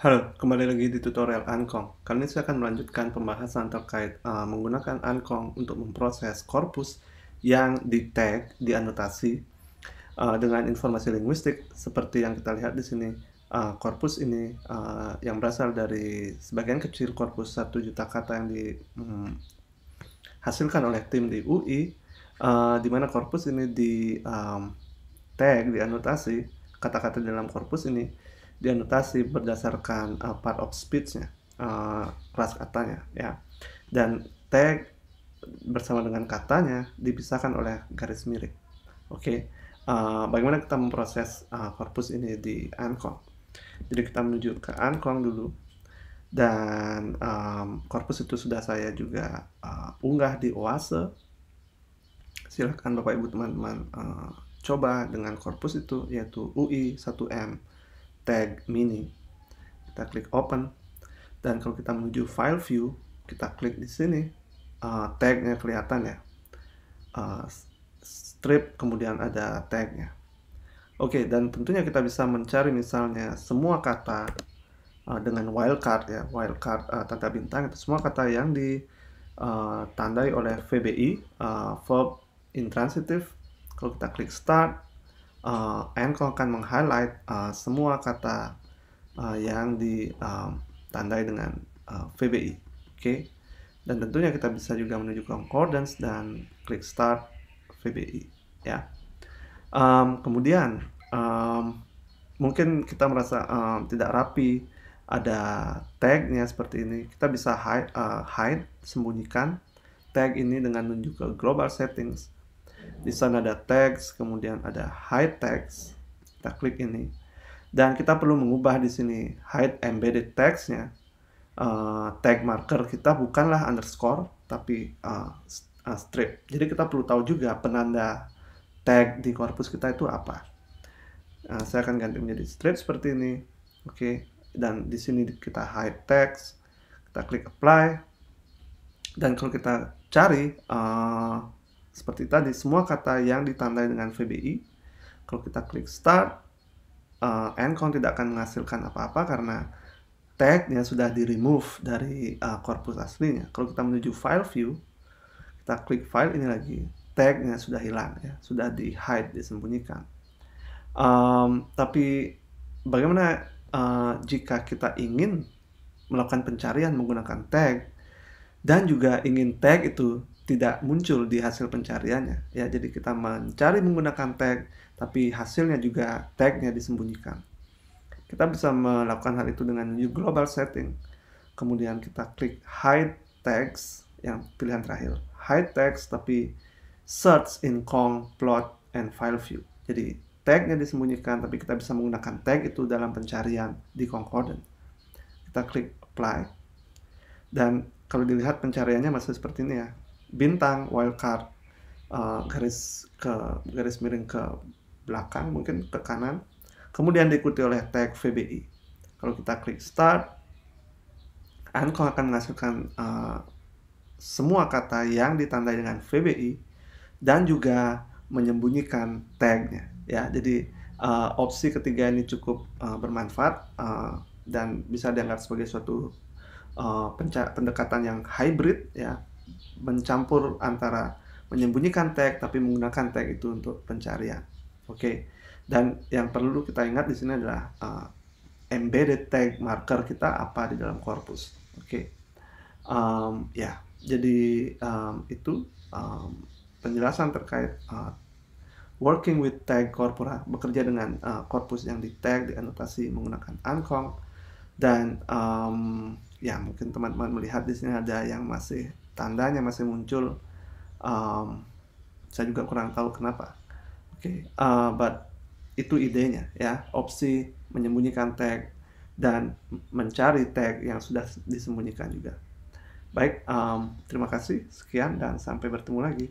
Halo, kembali lagi di tutorial Ankong. Kali ini saya akan melanjutkan pembahasan terkait uh, menggunakan Ankong untuk memproses korpus yang di tag, dianotasi uh, dengan informasi linguistik seperti yang kita lihat di sini. Uh, korpus ini uh, yang berasal dari sebagian kecil korpus satu juta kata yang dihasilkan hmm, um, oleh tim di UI, uh, di mana korpus ini di um, tag, anotasi kata-kata dalam korpus ini dianotasi berdasarkan uh, part of speech-nya, uh, kelas katanya, ya. Dan tag bersama dengan katanya dipisahkan oleh garis miring. Oke, okay. uh, bagaimana kita memproses uh, korpus ini di Ancon? Jadi kita menuju ke Ancon dulu, dan um, korpus itu sudah saya juga uh, unggah di Oase. Silahkan Bapak Ibu teman-teman uh, coba dengan korpus itu yaitu UI 1M tag mini. Kita klik open. Dan kalau kita menuju file view, kita klik di sini, uh, tagnya kelihatan ya. Uh, strip, kemudian ada tagnya. Oke, okay, dan tentunya kita bisa mencari misalnya semua kata uh, dengan wildcard ya, wildcard uh, tanda bintang, itu semua kata yang ditandai uh, oleh VBI, uh, verb intransitive. Kalau kita klik start, uh, eh, Anchor akan meng-highlight uh, semua kata uh, yang ditandai dengan uh, VBI. Oke. Okay? Dan tentunya kita bisa juga menuju concordance dan klik start VBI ya. Um, kemudian um, mungkin kita merasa um, tidak rapi ada tagnya seperti ini. Kita bisa hide, uh, hide sembunyikan tag ini dengan menuju ke global settings di sana ada text, kemudian ada hide text. Kita klik ini. Dan kita perlu mengubah di sini hide embedded textnya. Uh, eh, tag marker kita bukanlah underscore, tapi uh, uh, strip. Jadi kita perlu tahu juga penanda tag di korpus kita itu apa. Uh, saya akan ganti menjadi strip seperti ini. Oke, okay. dan di sini kita hide text, kita klik apply, dan kalau kita cari uh, seperti tadi, semua kata yang ditandai dengan VBI, kalau kita klik start, uh, eh, Encon tidak akan menghasilkan apa-apa karena tagnya sudah di remove dari uh, eh, corpus aslinya. Kalau kita menuju file view, kita klik file ini lagi, tagnya sudah hilang ya, sudah di hide, disembunyikan. Um, tapi bagaimana uh, jika kita ingin melakukan pencarian menggunakan tag dan juga ingin tag itu tidak muncul di hasil pencariannya ya jadi kita mencari menggunakan tag tapi hasilnya juga tagnya disembunyikan kita bisa melakukan hal itu dengan new global setting kemudian kita klik hide tags yang pilihan terakhir hide tags tapi search in Kong plot and file view jadi tagnya disembunyikan tapi kita bisa menggunakan tag itu dalam pencarian di concordant kita klik apply dan kalau dilihat pencariannya masih seperti ini ya bintang wildcard uh, eh, garis ke garis miring ke belakang mungkin ke kanan kemudian diikuti oleh tag VBI kalau kita klik start Anko akan menghasilkan uh, semua kata yang ditandai dengan VBI dan juga menyembunyikan tagnya ya jadi uh, opsi ketiga ini cukup uh, bermanfaat uh, dan bisa dianggap sebagai suatu uh, pendekatan yang hybrid ya mencampur antara menyembunyikan tag tapi menggunakan tag itu untuk pencarian. Oke. Okay. Dan yang perlu kita ingat di sini adalah uh, embedded tag marker kita apa di dalam korpus, Oke. Okay. Um, ya, yeah. jadi um, itu um, penjelasan terkait uh, working with tag corpora, bekerja dengan uh, eh, corpus yang di tag, di anotasi menggunakan ANCOM dan um, ya mungkin teman-teman melihat di sini ada yang masih tandanya masih muncul um, saya juga kurang tahu kenapa oke okay. uh, but itu idenya ya opsi menyembunyikan tag dan mencari tag yang sudah disembunyikan juga baik um, terima kasih sekian dan sampai bertemu lagi